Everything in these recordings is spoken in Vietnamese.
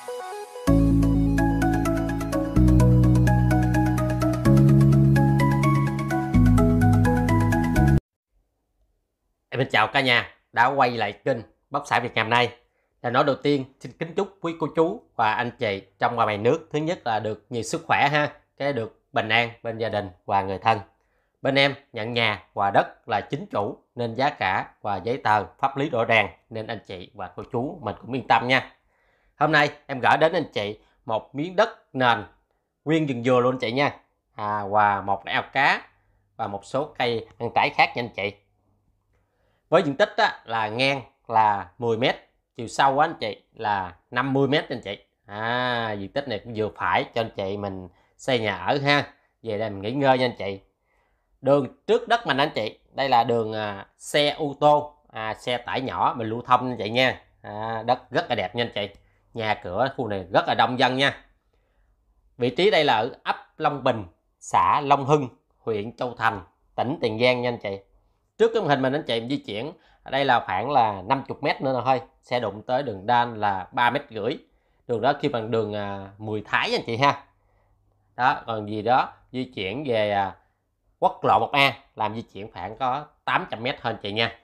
Em xin chào cả nhà đã quay lại kênh Bóc xã Việt Nam nay. Là nói đầu tiên xin kính chúc quý cô chú và anh chị trong và ngoài nước thứ nhất là được nhiều sức khỏe ha, cái được bình an bên gia đình và người thân. Bên em nhận nhà và đất là chính chủ nên giá cả và giấy tờ pháp lý rõ ràng nên anh chị và cô chú mình cũng yên tâm nha hôm nay em gửi đến anh chị một miếng đất nền nguyên rừng dừa luôn anh chị nha à, và một ao cá và một số cây ăn trái khác nha anh chị với diện tích á, là ngang là 10m chiều sâu á anh chị là 50m anh chị à, diện tích này cũng vừa phải cho anh chị mình xây nhà ở ha về đây mình nghỉ ngơi nha anh chị đường trước đất mình anh chị đây là đường à, xe ô tô à, xe tải nhỏ mình lưu thông anh chị nha à, đất rất là đẹp nha anh chị nhà cửa khu này rất là đông dân nha vị trí đây là ở ấp Long Bình xã Long Hưng huyện Châu Thành tỉnh Tiền Giang nha anh chị trước cái hình mình anh chị di chuyển ở đây là khoảng là 50 mét nữa thôi sẽ đụng tới đường đan là 3 mét rưỡi đường đó khi bằng đường à, 10 Thái anh chị ha đó còn gì đó di chuyển về à, quốc lộ 1A làm di chuyển khoảng có 800 mét hơn chị nha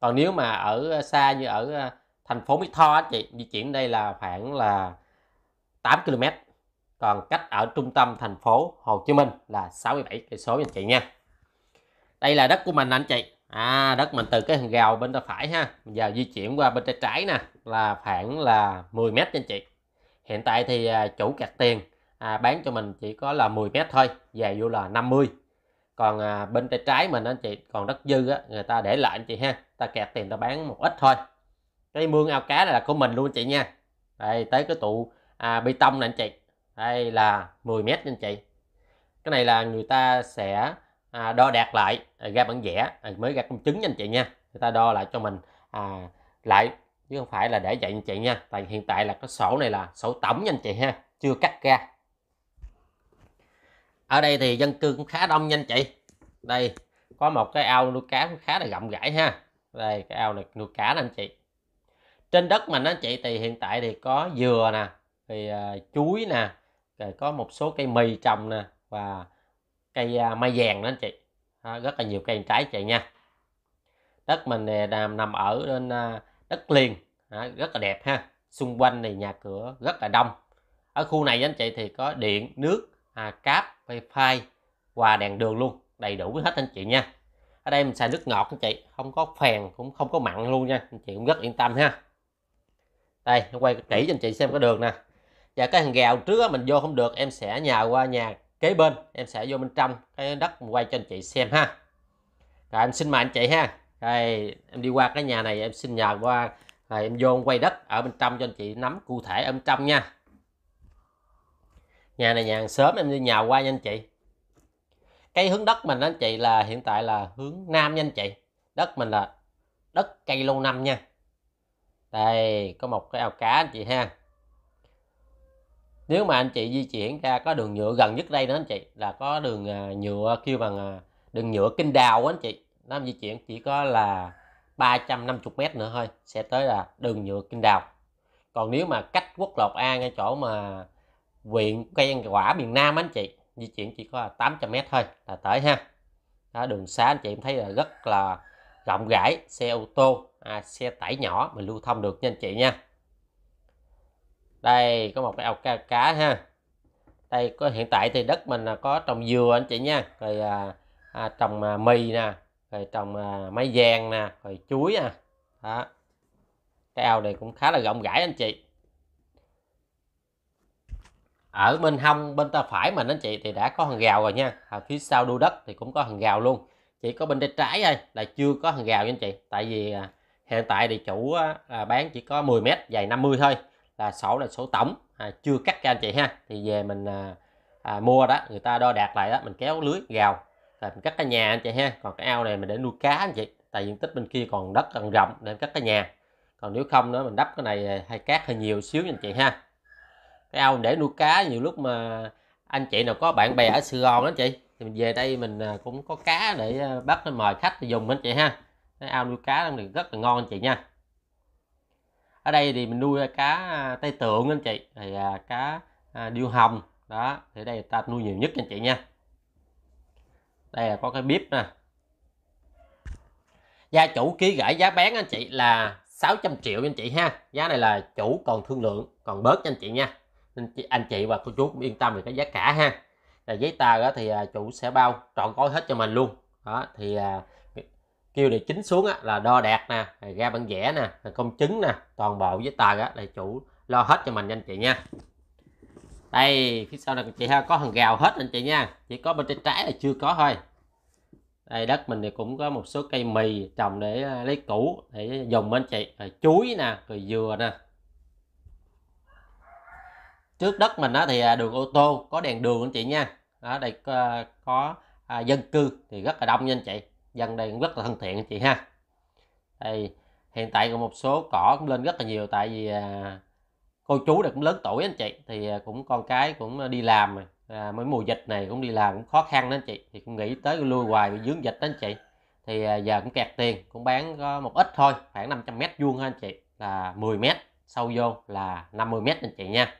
còn nếu mà ở xa như ở à, thành phố Mỹ Tho á chị di chuyển đây là khoảng là 8 km còn cách ở trung tâm thành phố Hồ Chí Minh là 67 cây số anh chị nha đây là đất của mình anh chị à đất mình từ cái hàng rào bên tay phải ha mình giờ di chuyển qua bên tay trái nè là khoảng là 10 mét anh chị hiện tại thì à, chủ kẹt tiền à, bán cho mình chỉ có là 10 mét thôi dài vô là 50 còn à, bên tay trái mình anh chị còn đất dư á người ta để lại anh chị ha ta kẹt tiền ta bán một ít thôi cái mương ao cá này là của mình luôn anh chị nha đây tới cái tụ à, bê tông này anh chị đây là 10 mét anh chị cái này là người ta sẽ à, đo đạt lại à, ra bản vẽ à, mới ra công chứng nha anh chị nha người ta đo lại cho mình à, lại chứ không phải là để vậy anh chị nha tại hiện tại là cái sổ này là sổ tổng nha anh chị ha chưa cắt ra ở đây thì dân cư cũng khá đông nha anh chị đây có một cái ao nuôi cá cũng khá là rộng rãi ha đây cái ao này nuôi cá nè anh chị trên đất mình nó chị thì hiện tại thì có dừa nè thì uh, chuối nè rồi có một số cây mì trồng nè và cây uh, mai vàng đó anh chị đó, rất là nhiều cây trái chị nha đất mình này nằm, nằm ở trên uh, à, đất liền đó, rất là đẹp ha xung quanh thì nhà cửa rất là đông ở khu này anh chị thì có điện nước à, cáp wifi và đèn đường luôn đầy đủ hết anh chị nha ở đây mình xài nước ngọt anh chị không có phèn cũng không có mặn luôn nha anh chị cũng rất yên tâm ha đây nó quay kỹ cho anh chị xem có được nè và cái hàng gào trước đó, mình vô không được em sẽ nhà qua nhà kế bên em sẽ vô bên trong cái đất mình quay cho anh chị xem ha rồi em xin mời anh chị ha đây em đi qua cái nhà này em xin nhờ qua rồi em vô quay đất ở bên trong cho anh chị nắm cụ thể ở bên trong nha nhà này nhà sớm em đi nhà qua nha anh chị cái hướng đất mình đó anh chị là hiện tại là hướng nam nha anh chị đất mình là đất cây lâu năm nha đây có một cái ao cá anh chị ha nếu mà anh chị di chuyển ra có đường nhựa gần nhất đây đó anh chị là có đường à, nhựa kêu bằng à, đường nhựa kinh đào anh chị nó di chuyển chỉ có là 350 mét nữa thôi sẽ tới là đường nhựa kinh đào còn nếu mà cách quốc lộ A ngay chỗ mà huyện cây quả miền Nam anh chị di chuyển chỉ có 800 mét thôi là tới ha đó, đường xá anh chị em thấy là rất là rộng rãi xe ô tô à, xe tải nhỏ mình lưu thông được nha anh chị nha đây có một cái ao cá, cá ha đây có hiện tại thì đất mình là có trồng dừa anh chị nha rồi à, à, trồng à, mì nè rồi trồng à, máy vàng nè rồi chuối nè à. đó cái ao này cũng khá là rộng rãi anh chị ở bên hông bên ta phải mình anh chị thì đã có hàng rào rồi nha à, phía sau đu đất thì cũng có hàng rào luôn chỉ có bên tay trái đây là chưa có hàng rào nha anh chị tại vì à, hiện tại thì chủ à, bán chỉ có 10 mét dài 50 thôi là sổ là sổ tổng à, chưa cắt ra anh chị ha thì về mình à, à, mua đó người ta đo đạt lại đó mình kéo lưới gào là mình cắt cái nhà anh chị ha còn cái ao này mình để nuôi cá anh chị tại diện tích bên kia còn đất còn rộng để cắt cái nhà còn nếu không nữa mình đắp cái này à, hay cát hơi nhiều xíu anh chị ha cái ao để nuôi cá nhiều lúc mà anh chị nào có bạn bè ở Sài Gòn đó anh chị thì mình về đây mình à, cũng có cá để à, bắt để mời khách dùng anh chị ha cái ao nuôi cá đang được rất là ngon anh chị nha ở đây thì mình nuôi à, cá tây tượng anh chị thì cá điêu hồng đó thì đây ta nuôi nhiều nhất anh chị nha đây là có cái bếp nè gia chủ ký gửi giá bán anh chị là 600 triệu anh chị ha giá này là chủ còn thương lượng còn bớt anh chị nha nên anh chị và cô chú cũng yên tâm về cái giá cả ha là giấy tờ đó thì à, chủ sẽ bao trọn gói hết cho mình luôn đó thì à, kêu để chính xuống là đo đạt nè ra bản vẽ nè công chứng nè toàn bộ giấy tờ đó là chủ lo hết cho mình anh chị nha đây phía sau là chị ha có hàng gào hết anh chị nha chỉ có bên tay trái là chưa có thôi đây đất mình thì cũng có một số cây mì trồng để à, lấy củ để dùng anh chị rồi chuối nè rồi dừa nè trước đất mình á, thì à, đường ô tô có đèn đường anh chị nha ở đây có, ờ, có à, dân cư thì rất là đông nha anh chị dân đây cũng rất là thân thiện anh chị ha đây hiện tại còn một số cỏ cũng lên rất là nhiều tại vì à, cô chú này cũng lớn tuổi anh chị thì à, cũng con cái cũng à, đi làm rồi à, mới mùa dịch này cũng đi làm cũng khó khăn đó anh chị thì cũng nghĩ tới lui hoài bị dướng dịch đó anh chị thì à, giờ cũng kẹt tiền cũng bán có một ít thôi khoảng 500 mét vuông thôi anh chị là 10 mét sâu vô là 50 mét anh chị nha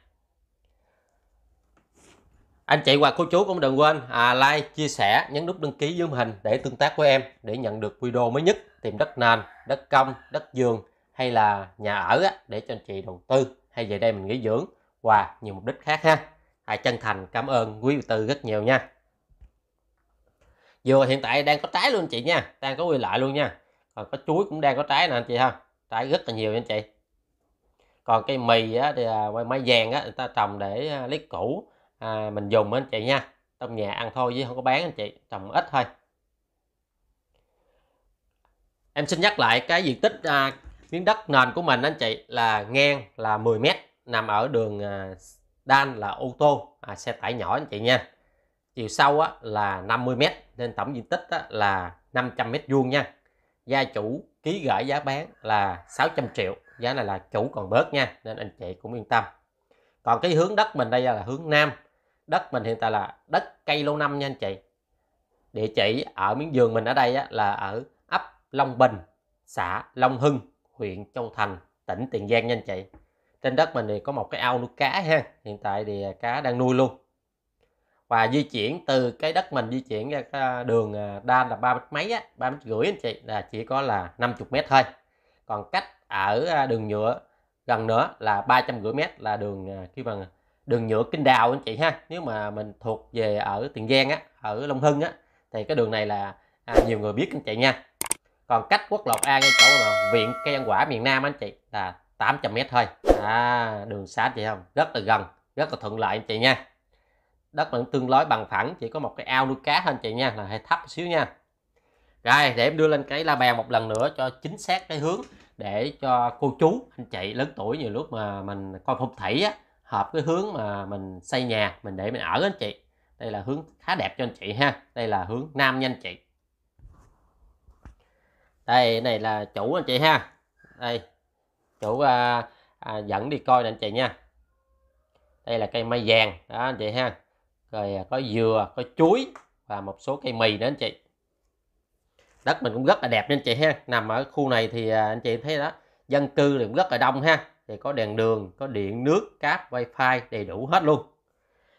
anh chị hoặc cô chú cũng đừng quên à, like chia sẻ nhấn nút đăng ký dưới màn hình để tương tác với em để nhận được video mới nhất tìm đất nền đất công đất vườn hay là nhà ở á, để cho anh chị đầu tư hay về đây mình nghỉ dưỡng và nhiều mục đích khác ha à, chân thành cảm ơn quý đầu tư rất nhiều nha dừa hiện tại đang có trái luôn chị nha đang có quy lại luôn nha còn có chuối cũng đang có trái nè anh chị ha trái rất là nhiều anh chị còn cái mì á, thì quay à, máy vàng á, người ta trồng để à, lấy củ à, mình dùng anh chị nha trong nhà ăn thôi chứ không có bán anh chị trồng ít thôi em xin nhắc lại cái diện tích à, miếng đất nền của mình anh chị là ngang là 10 mét nằm ở đường à, đan là ô tô à, xe tải nhỏ anh chị nha chiều sâu á, là 50 mét nên tổng diện tích á, là 500 mét vuông nha gia chủ ký gửi giá bán là 600 triệu giá này là chủ còn bớt nha nên anh chị cũng yên tâm còn cái hướng đất mình đây là hướng nam đất mình hiện tại là đất cây lâu năm nha anh chị địa chỉ ở miếng giường mình ở đây á, là ở ấp Long Bình xã Long Hưng huyện Châu Thành tỉnh Tiền Giang nha anh chị trên đất mình thì có một cái ao nuôi cá ha hiện tại thì cá đang nuôi luôn và di chuyển từ cái đất mình di chuyển ra đường à, đan là ba mét mấy á ba mét rưỡi anh chị là chỉ có là 50 mét thôi còn cách ở à, đường nhựa gần nữa là ba trăm rưỡi mét là đường à, khi bằng đường nhựa kinh đào anh chị ha nếu mà mình thuộc về ở tiền giang á ở long hưng á thì cái đường này là à, nhiều người biết anh chị nha còn cách quốc lộ a ngay chỗ là viện cây ăn quả miền nam anh chị là 800 m thôi à, đường xá chị không rất là gần rất là thuận lợi anh chị nha đất vẫn tương đối bằng phẳng chỉ có một cái ao nuôi cá thôi anh chị nha là hơi thấp một xíu nha rồi để em đưa lên cái la bàn một lần nữa cho chính xác cái hướng để cho cô chú anh chị lớn tuổi nhiều lúc mà mình coi phong thủy á hợp cái hướng mà mình xây nhà mình để mình ở đó anh chị đây là hướng khá đẹp cho anh chị ha đây là hướng nam nha anh chị đây này là chủ anh chị ha đây chủ à, à, dẫn đi coi nè anh chị nha đây là cây mai vàng đó anh chị ha rồi à, có dừa có chuối và một số cây mì nữa anh chị đất mình cũng rất là đẹp nên anh chị ha nằm ở khu này thì à, anh chị thấy đó dân cư thì cũng rất là đông ha thì có đèn đường có điện nước cáp wifi đầy đủ hết luôn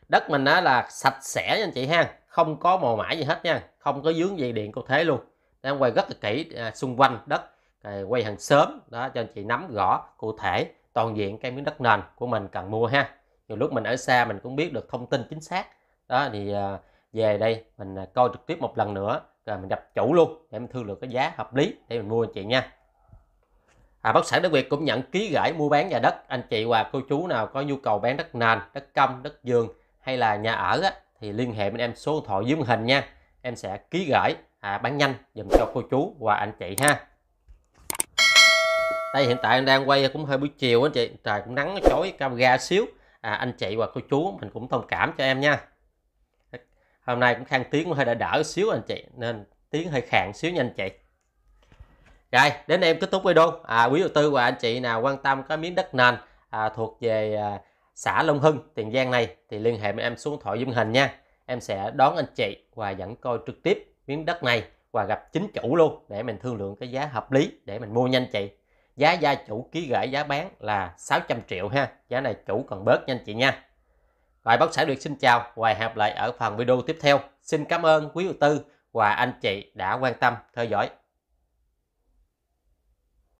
đất mình á là sạch sẽ nha anh chị ha không có màu mã gì hết nha không có dướng dây điện cô thế luôn Em quay rất là kỹ à, xung quanh đất à, quay hàng sớm đó cho anh chị nắm rõ cụ thể toàn diện cái miếng đất nền của mình cần mua ha nhiều lúc mình ở xa mình cũng biết được thông tin chính xác đó thì à, về đây mình à, coi trực tiếp một lần nữa rồi mình gặp chủ luôn để mình thương lượng cái giá hợp lý để mình mua anh chị nha À, bất sản đất Việt cũng nhận ký gửi mua bán nhà đất. Anh chị và cô chú nào có nhu cầu bán đất nền, đất công, đất vườn hay là nhà ở á, thì liên hệ bên em số điện thoại dưới màn hình nha. Em sẽ ký gửi à, bán nhanh dùm cho cô chú và anh chị ha. Đây hiện tại em đang quay cũng hơi buổi chiều anh chị, trời cũng nắng nó cam camera xíu. À, anh chị và cô chú mình cũng thông cảm cho em nha. Hôm nay cũng khang tiếng hơi đã đỡ xíu anh chị nên tiếng hơi khàn xíu nha anh chị rồi đến đây em kết thúc video à, quý đầu tư và anh chị nào quan tâm có miếng đất nền à, thuộc về à, xã Long Hưng Tiền Giang này thì liên hệ với em xuống thoại dung hình nha em sẽ đón anh chị và dẫn coi trực tiếp miếng đất này và gặp chính chủ luôn để mình thương lượng cái giá hợp lý để mình mua nhanh chị giá gia chủ ký gửi giá bán là 600 triệu ha giá này chủ còn bớt nhanh chị nha rồi bác sĩ được xin chào và hẹn gặp lại ở phần video tiếp theo xin cảm ơn quý đầu tư và anh chị đã quan tâm theo dõi